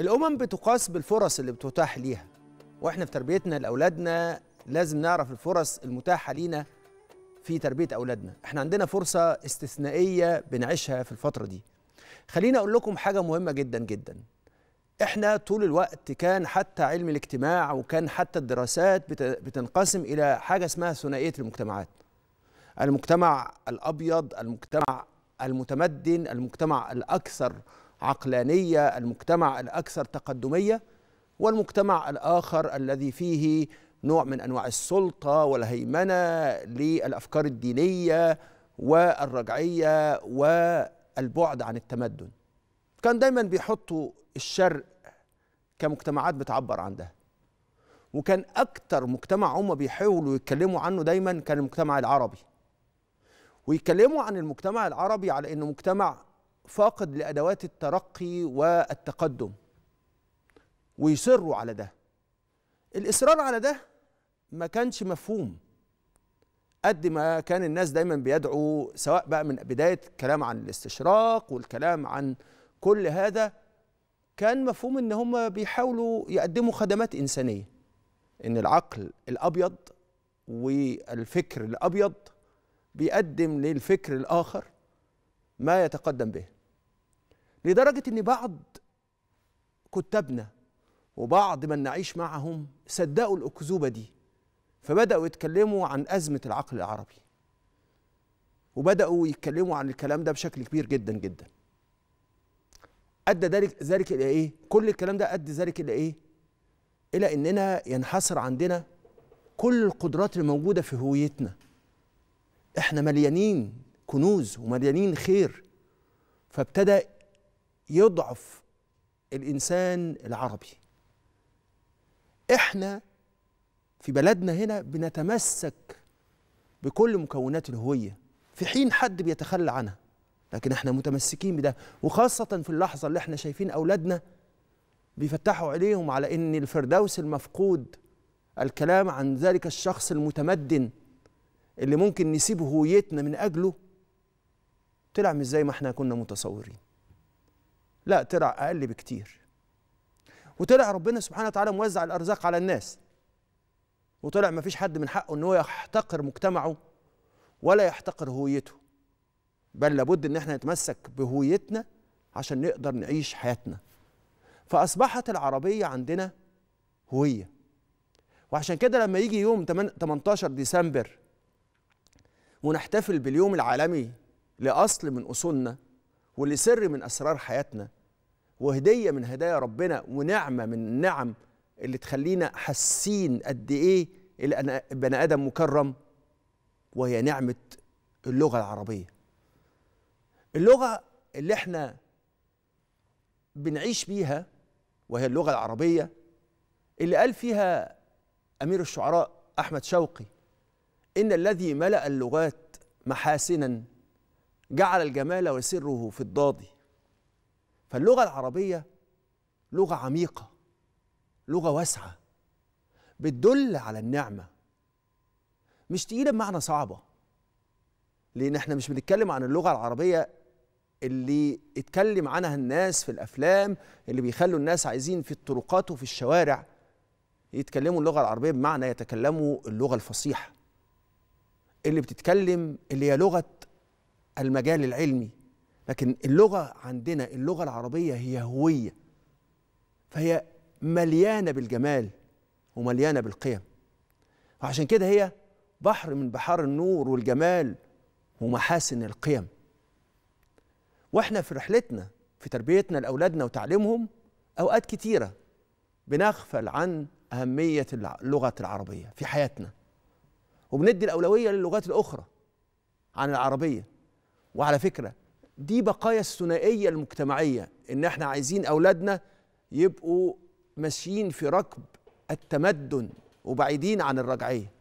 الأمم بتقاس بالفرص اللي بتتاح ليها وإحنا في تربيتنا لأولادنا لازم نعرف الفرص المتاحة لينا في تربية أولادنا إحنا عندنا فرصة استثنائية بنعيشها في الفترة دي خليني أقول لكم حاجة مهمة جدا جدا احنا طول الوقت كان حتى علم الاجتماع وكان حتى الدراسات بتنقسم الى حاجه اسمها ثنائيه المجتمعات المجتمع الابيض المجتمع المتمدن المجتمع الاكثر عقلانيه المجتمع الاكثر تقدميه والمجتمع الاخر الذي فيه نوع من انواع السلطه والهيمنه للافكار الدينيه والرجعيه والبعد عن التمدن كان دايما بيحطوا الشرق كمجتمعات بتعبر عن ده وكان اكتر مجتمع هم بيحاولوا يتكلموا عنه دايما كان المجتمع العربي ويتكلموا عن المجتمع العربي على انه مجتمع فاقد لادوات الترقي والتقدم ويصروا على ده الاصرار على ده ما كانش مفهوم قد ما كان الناس دايما بيدعوا سواء بقى من بدايه الكلام عن الاستشراق والكلام عن كل هذا كان مفهوم ان هم بيحاولوا يقدموا خدمات انسانيه ان العقل الابيض والفكر الابيض بيقدم للفكر الاخر ما يتقدم به لدرجة أن بعض كتابنا وبعض من نعيش معهم صدقوا الأكذوبة دي فبدأوا يتكلموا عن أزمة العقل العربي وبدأوا يتكلموا عن الكلام ده بشكل كبير جدا جدا أدى ذلك ذلك إلى إيه؟ كل الكلام ده أدى ذلك إلى إيه؟ إلى إننا ينحصر عندنا كل القدرات الموجودة في هويتنا إحنا مليانين كنوز ومليانين خير فابتدى يضعف الانسان العربي احنا في بلدنا هنا بنتمسك بكل مكونات الهويه في حين حد بيتخلى عنها لكن احنا متمسكين بده وخاصه في اللحظه اللي احنا شايفين اولادنا بيفتحوا عليهم على ان الفردوس المفقود الكلام عن ذلك الشخص المتمدن اللي ممكن نسيب هويتنا من اجله طلع مش زي ما احنا كنا متصورين لا طلع اقل بكتير وطلع ربنا سبحانه وتعالى موزع الارزاق على الناس وطلع ما فيش حد من حقه ان هو يحتقر مجتمعه ولا يحتقر هويته بل لابد ان احنا نتمسك بهويتنا عشان نقدر نعيش حياتنا فاصبحت العربيه عندنا هويه وعشان كده لما يجي يوم 18 ديسمبر ونحتفل باليوم العالمي لاصل من اصولنا واللي سر من اسرار حياتنا وهديه من هدايا ربنا ونعمه من النعم اللي تخلينا حاسين قد ايه البني ادم مكرم وهي نعمه اللغه العربيه اللغه اللي احنا بنعيش بيها وهي اللغه العربيه اللي قال فيها امير الشعراء احمد شوقي ان الذي ملا اللغات محاسنا جعل الجمال وسره في الضاد فاللغة العربية لغة عميقة لغة واسعة بتدل على النعمة مش تقيلة بمعنى صعبة لأن احنا مش بنتكلم عن اللغة العربية اللي اتكلم عنها الناس في الأفلام اللي بيخلوا الناس عايزين في الطرقات وفي الشوارع يتكلموا اللغة العربية بمعنى يتكلموا اللغة الفصيحة اللي بتتكلم اللي هي لغة المجال العلمي لكن اللغة عندنا اللغة العربية هي هوية فهي مليانة بالجمال ومليانة بالقيم وعشان كده هي بحر من بحار النور والجمال ومحاسن القيم واحنا في رحلتنا في تربيتنا لأولادنا وتعليمهم أوقات كتيرة بنغفل عن أهمية اللغة العربية في حياتنا وبندي الأولوية للغات الأخرى عن العربية وعلى فكرة دي بقايا الثنائية المجتمعية إن إحنا عايزين أولادنا يبقوا ماشيين في ركب التمدن وبعيدين عن الرجعية